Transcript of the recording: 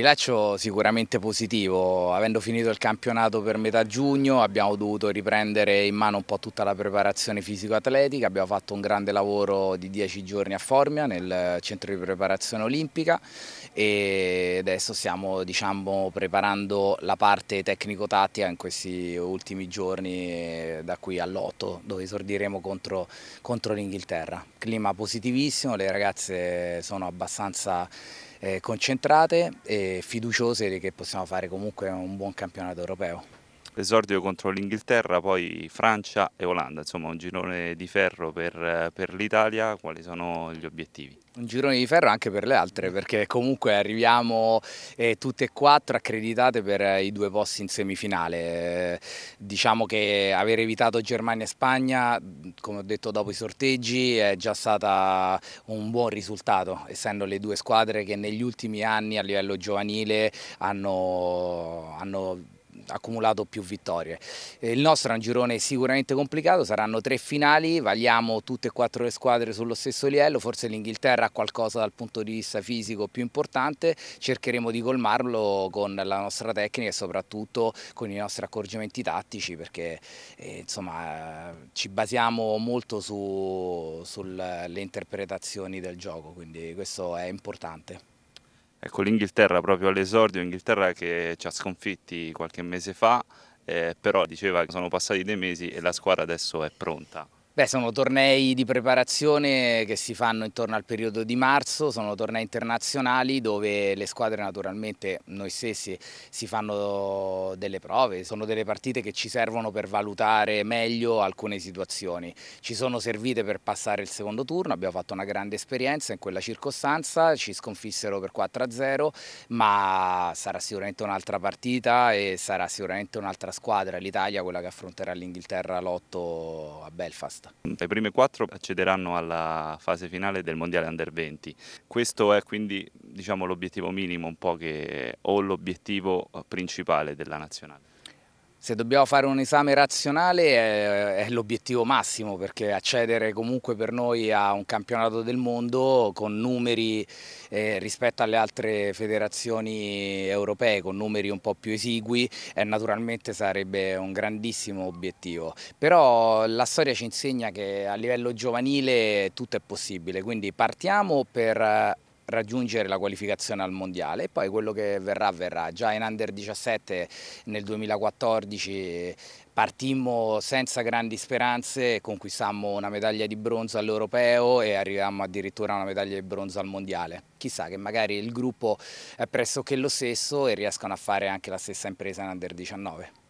Bilancio sicuramente positivo, avendo finito il campionato per metà giugno abbiamo dovuto riprendere in mano un po' tutta la preparazione fisico-atletica, abbiamo fatto un grande lavoro di 10 giorni a Formia nel centro di preparazione olimpica e adesso stiamo diciamo, preparando la parte tecnico-tattica in questi ultimi giorni eh, da qui all'8 dove esordiremo contro, contro l'Inghilterra. Clima positivissimo, le ragazze sono abbastanza eh, concentrate e fiduciose che possiamo fare comunque un buon campionato europeo l'esordio contro l'Inghilterra, poi Francia e Olanda, insomma un girone di ferro per, per l'Italia, quali sono gli obiettivi? Un girone di ferro anche per le altre, perché comunque arriviamo eh, tutte e quattro accreditate per eh, i due posti in semifinale. Eh, diciamo che aver evitato Germania e Spagna, come ho detto dopo i sorteggi, è già stato un buon risultato, essendo le due squadre che negli ultimi anni a livello giovanile hanno, hanno accumulato più vittorie. Eh, il nostro è un girone sicuramente complicato, saranno tre finali, valiamo tutte e quattro le squadre sullo stesso livello, forse l'Inghilterra ha qualcosa dal punto di vista fisico più importante, cercheremo di colmarlo con la nostra tecnica e soprattutto con i nostri accorgimenti tattici perché eh, insomma, ci basiamo molto su, sulle interpretazioni del gioco, quindi questo è importante. Ecco, l'Inghilterra proprio all'esordio, Inghilterra che ci ha sconfitti qualche mese fa, eh, però diceva che sono passati dei mesi e la squadra adesso è pronta. Beh, sono tornei di preparazione che si fanno intorno al periodo di marzo, sono tornei internazionali dove le squadre naturalmente noi stessi si fanno delle prove, sono delle partite che ci servono per valutare meglio alcune situazioni. Ci sono servite per passare il secondo turno, abbiamo fatto una grande esperienza in quella circostanza, ci sconfissero per 4-0, ma sarà sicuramente un'altra partita e sarà sicuramente un'altra squadra, l'Italia, quella che affronterà l'Inghilterra l'8 a Belfast testa. I primi quattro accederanno alla fase finale del Mondiale Under 20. Questo è quindi diciamo, l'obiettivo minimo un po' che, o l'obiettivo eh, principale della nazionale. Se dobbiamo fare un esame razionale è, eh, è l'obiettivo massimo perché accedere comunque per noi a un campionato del mondo con numeri eh, rispetto alle altre federazioni europee, con numeri un po' più esigui, eh, naturalmente sarebbe un grandissimo obiettivo. Però la storia ci insegna che a livello giovanile tutto è possibile, quindi partiamo per eh, raggiungere la qualificazione al mondiale e poi quello che verrà verrà. Già in under 17 nel 2014 partimmo senza grandi speranze, conquistammo una medaglia di bronzo all'europeo e arrivammo addirittura a una medaglia di bronzo al mondiale. Chissà che magari il gruppo è pressoché lo stesso e riescano a fare anche la stessa impresa in under 19.